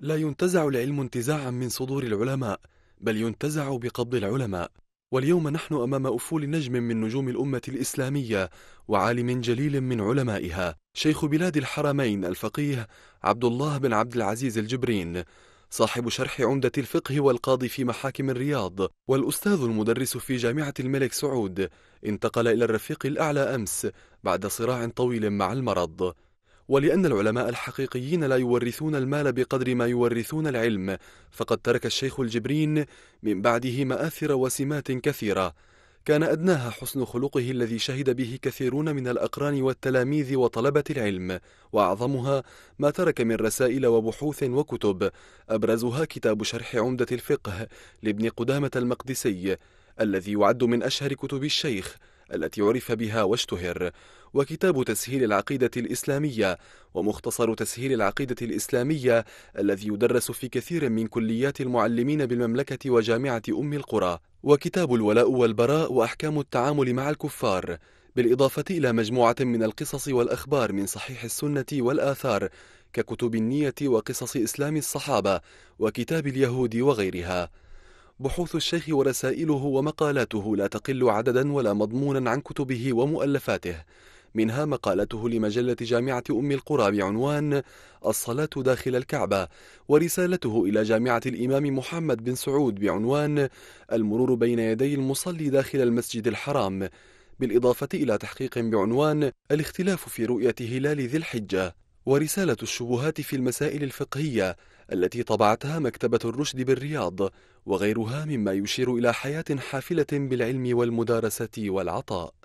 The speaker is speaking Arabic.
لا ينتزع العلم انتزاعا من صدور العلماء بل ينتزع بقبض العلماء واليوم نحن امام افول نجم من نجوم الامه الاسلاميه وعالم جليل من علمائها شيخ بلاد الحرمين الفقيه عبد الله بن عبد العزيز الجبرين صاحب شرح عمدة الفقه والقاضي في محاكم الرياض والأستاذ المدرس في جامعة الملك سعود انتقل إلى الرفيق الأعلى أمس بعد صراع طويل مع المرض ولأن العلماء الحقيقيين لا يورثون المال بقدر ما يورثون العلم فقد ترك الشيخ الجبرين من بعده مآثر وسمات كثيرة كان أدناها حسن خلقه الذي شهد به كثيرون من الأقران والتلاميذ وطلبة العلم وأعظمها ما ترك من رسائل وبحوث وكتب أبرزها كتاب شرح عمدة الفقه لابن قدامة المقدسي الذي يعد من أشهر كتب الشيخ التي عرف بها واشتهر وكتاب تسهيل العقيدة الإسلامية ومختصر تسهيل العقيدة الإسلامية الذي يدرس في كثير من كليات المعلمين بالمملكة وجامعة أم القرى وكتاب الولاء والبراء وأحكام التعامل مع الكفار بالإضافة إلى مجموعة من القصص والأخبار من صحيح السنة والآثار ككتب النية وقصص إسلام الصحابة وكتاب اليهود وغيرها بحوث الشيخ ورسائله ومقالاته لا تقل عددا ولا مضمونا عن كتبه ومؤلفاته منها مقالته لمجلة جامعة أم القرى بعنوان الصلاة داخل الكعبة ورسالته إلى جامعة الإمام محمد بن سعود بعنوان المرور بين يدي المصلي داخل المسجد الحرام بالإضافة إلى تحقيق بعنوان الاختلاف في رؤية هلال ذي الحجة ورسالة الشبهات في المسائل الفقهية التي طبعتها مكتبة الرشد بالرياض وغيرها مما يشير إلى حياة حافلة بالعلم والمدارسة والعطاء